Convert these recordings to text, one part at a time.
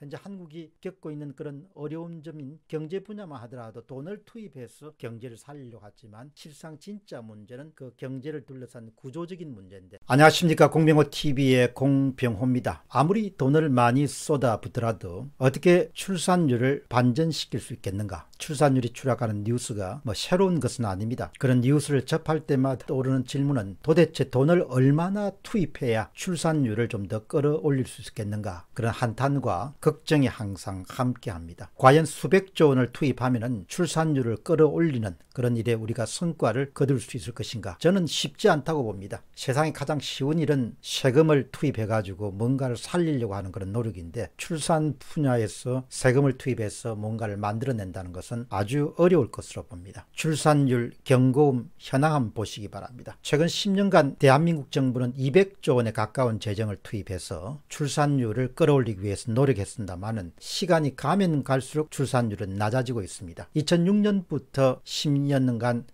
현재 한국이 겪고 있는 그런 어려운 점인 경제 분야만 하더라도 돈을 투입해서 경제를 살리려고 하지만 실상 진짜 문제는 그 경제를 둘러싼 구조적인 문제인데 안녕하십니까 공병호TV의 공병호입니다. 아무리 돈을 많이 쏟아붓더라도 어떻게 출산율을 반전시킬 수 있겠는가 출산율이 추락하는 뉴스가 뭐 새로운 것은 아닙니다. 그런 뉴스를 접할 때마다 떠오르는 질문은 도대체 돈을 얼마나 투입해야 출산율을 좀 더 끌어올릴 수 있겠는가 그런 한탄과 그 걱정이 항상 함께합니다. 과연 수백조 원을 투입하면 출산율을 끌어올리는 그런 일에 우리가 성과를 거둘 수 있을 것인가 저는 쉽지 않다고 봅니다. 세상에 가장 쉬운 일은 세금을 투입해가지고 뭔가를 살리려고 하는 그런 노력인데 출산 분야에서 세금을 투입해서 뭔가를 만들어낸다는 것은 아주 어려울 것으로 봅니다. 출산율, 경고음, 현황함 보시기 바랍니다. 최근 10년간 대한민국 정부는 200조 원에 가까운 재정을 투입해서 출산율을 끌어올리기 위해서 노력했습니다. 있습니다만은 시간이 가면 갈수록 출산율은 낮아지고 있습니다. 2006년부터 10년간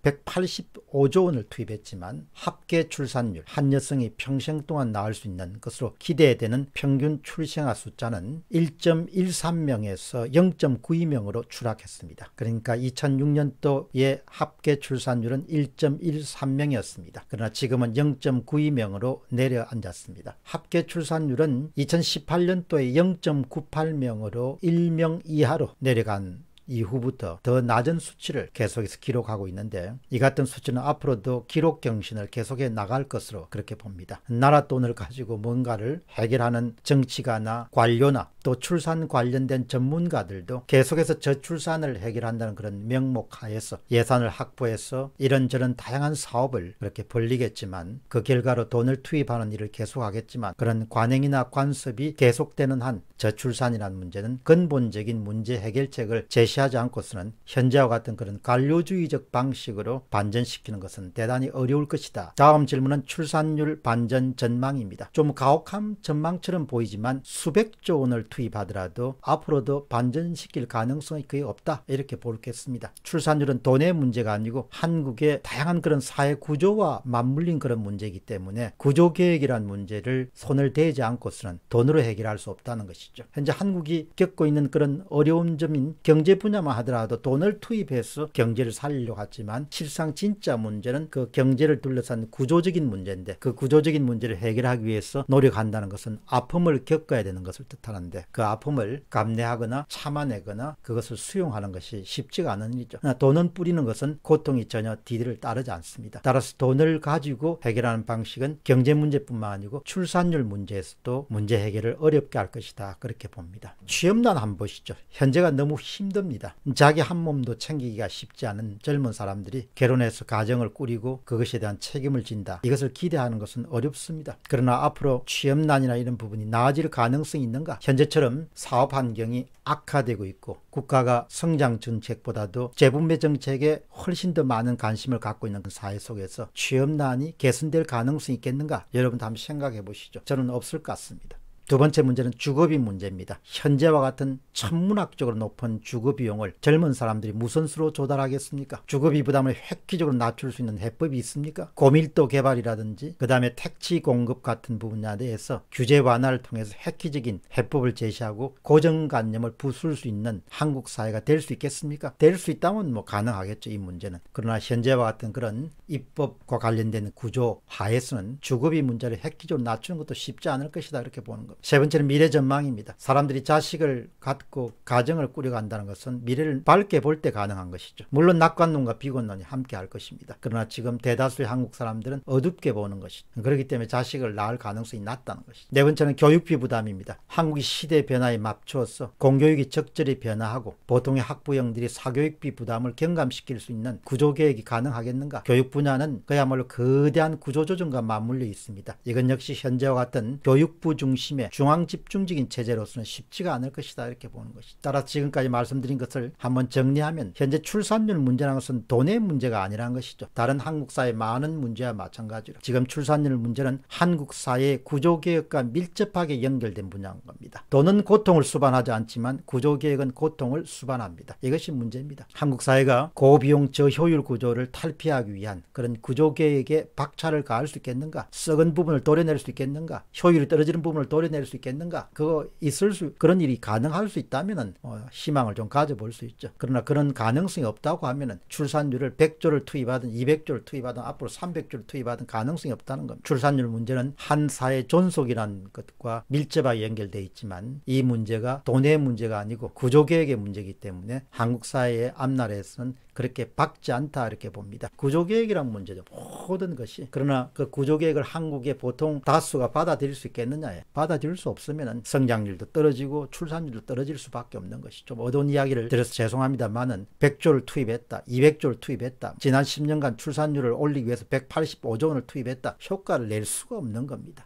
5조 원을 투입했지만 합계 출산율, 한 여성이 평생 동안 낳을 수 있는 것으로 기대되는 평균 출생아 숫자는 1.13명에서 0.92명으로 추락했습니다. 그러니까 2006년도의 합계 출산율은 1.13명이었습니다. 그러나 지금은 0.92명으로 내려앉았습니다. 합계 출산율은 2018년도에 0.98명으로 1명 이하로 내려간 이후부터 더 낮은 수치를 계속해서 기록하고 있는데 이 같은 수치는 앞으로도 기록 경신을 계속해 나갈 것으로 그렇게 봅니다. 나라 돈을 가지고 뭔가를 해결하는 정치가나 관료나 또 출산 관련된 전문가들도 계속해서 저출산을 해결한다는 그런 명목 하에서 예산을 확보해서 이런저런 다양한 사업을 그렇게 벌리겠지만 그 결과로 돈을 투입하는 일을 계속하겠지만 그런 관행이나 관습이 계속되는 한 저출산이라는 문제는 근본적인 문제 해결책을 제시 제시하지 않고서는 현재와 같은 그런 관료주의적 방식으로 반전시키는 것은 대단히 어려울 것이다. 다음 질문은 출산율 반전 전망입니다. 좀 가혹한 전망처럼 보이지만 수백조 원을 투입하더라도 앞으로도 반전시킬 가능성이 거의 없다. 이렇게 보겠습니다. 출산율은 돈의 문제가 아니고 한국의 다양한 그런 사회 구조와 맞물린 그런 문제이기 때문에 구조계획이란 문제를 손을 대지 않고서는 돈으로 해결할 수 없다는 것이죠. 현재 한국이 겪고 있는 그런 어려운 점인 경제 부 분야만 하더라도 돈을 투입해서 경제를 살리려고 하지만 실상 진짜 문제는 그 경제를 둘러싼 구조적인 문제인데 그 구조적인 문제를 해결하기 위해서 노력한다는 것은 아픔을 겪어야 되는 것을 뜻하는데 그 아픔을 감내하거나 참아내거나 그것을 수용하는 것이 쉽지가 않은 일이죠. 돈은 뿌리는 것은 고통이 전혀 뒤를 따르지 않습니다. 따라서 돈을 가지고 해결하는 방식은 경제 문제뿐만 아니고 출산율 문제에서도 문제 해결을 어렵게 할 것이다. 그렇게 봅니다. 취업난 한번 보시죠. 현재가 너무 힘듭니다. 있니다 자기 한 몸도 챙기기가 쉽지 않은 젊은 사람들이 결혼해서 가정을 꾸리고 그것에 대한 책임을 진다. 이것을 기대하는 것은 어렵습니다. 그러나 앞으로 취업난이나 이런 부분이 나아질 가능성이 있는가? 현재처럼 사업 환경이 악화되고 있고 국가가 성장 정책보다도 재분배 정책에 훨씬 더 많은 관심을 갖고 있는 그 사회 속에서 취업난이 개선될 가능성이 있겠는가? 여러분도 한번 생각해 보시죠. 저는 없을 것 같습니다. 두 번째 문제는 주거비 문제입니다. 현재와 같은 천문학적으로 높은 주거비용을 젊은 사람들이 무슨수로 조달하겠습니까? 주거비 부담을 획기적으로 낮출 수 있는 해법이 있습니까? 고밀도 개발이라든지 그 다음에 택지 공급 같은 부분에 대해서 규제 완화를 통해서 획기적인 해법을 제시하고 고정관념을 부술 수 있는 한국 사회가 될 수 있겠습니까? 될 수 있다면 뭐 가능하겠죠 이 문제는. 그러나 현재와 같은 그런 입법과 관련된 구조 하에서는 주거비 문제를 획기적으로 낮추는 것도 쉽지 않을 것이다 이렇게 보는 겁니다. 세 번째는 미래 전망입니다. 사람들이 자식을 갖고 가정을 꾸려간다는 것은 미래를 밝게 볼 때 가능한 것이죠. 물론 낙관론과 비관론이 함께 할 것입니다. 그러나 지금 대다수의 한국 사람들은 어둡게 보는 것이죠. 그렇기 때문에 자식을 낳을 가능성이 낮다는 것이죠. 네 번째는 교육비 부담입니다. 한국이 시대 변화에 맞추어서 공교육이 적절히 변화하고 보통의 학부형들이 사교육비 부담을 경감시킬 수 있는 구조개혁이 가능하겠는가? 교육 분야는 그야말로 거대한 구조조정과 맞물려 있습니다. 이건 역시 현재와 같은 교육부 중심의 예. 중앙 집중적인 체제로서는 쉽지가 않을 것이다 이렇게 보는 것이. 따라 서 지금까지 말씀드린 것을 한번 정리하면 현재 출산율 문제라는 것은 돈의 문제가 아니라는 것이죠. 다른 한국 사회 많은 문제와 마찬가지로 지금 출산율 문제는 한국 사회 의 구조 개혁과 밀접하게 연결된 분야인 겁니다. 돈은 고통을 수반하지 않지만 구조 개혁은 고통을 수반합니다. 이것이 문제입니다. 한국 사회가 고비용 저효율 구조를 탈피하기 위한 그런 구조 개혁에 박차를 가할 수 있겠는가? 썩은 부분을 도려낼 수 있겠는가? 효율이 떨어지는 부분을 도려낼 이뤄낼 수 있겠는가? 그거 있을 수 그런 일이 가능할 수 있다면은 어, 희망을 좀 가져볼 수 있죠. 그러나 그런 가능성이 없다고 하면은 출산율을 100조를 투입하든 200조를 투입하든 앞으로 300조를 투입하든 가능성이 없다는 겁니다. 출산율 문제는 한 사회 존속이라는 것과 밀접하게 연결돼 있지만 이 문제가 돈의 문제가 아니고 구조개혁의 문제이기 때문에 한국 사회의 앞날에서는 그렇게 박지 않다 이렇게 봅니다. 구조개혁이란 문제죠. 모든 것이. 그러나 그 구조개혁을 한국의 보통 다수가 받아들일 수 있겠느냐. 에 받아들일 수 없으면 성장률도 떨어지고 출산율도 떨어질 수밖에 없는 것이. 좀 어두운 이야기를 들려서 죄송합니다만은 100조를 투입했다. 200조를 투입했다. 지난 10년간 출산율을 올리기 위해서 185조 원을 투입했다. 효과를 낼 수가 없는 겁니다.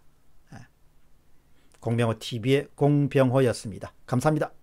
예. 공병호 TV의 공병호였습니다. 감사합니다.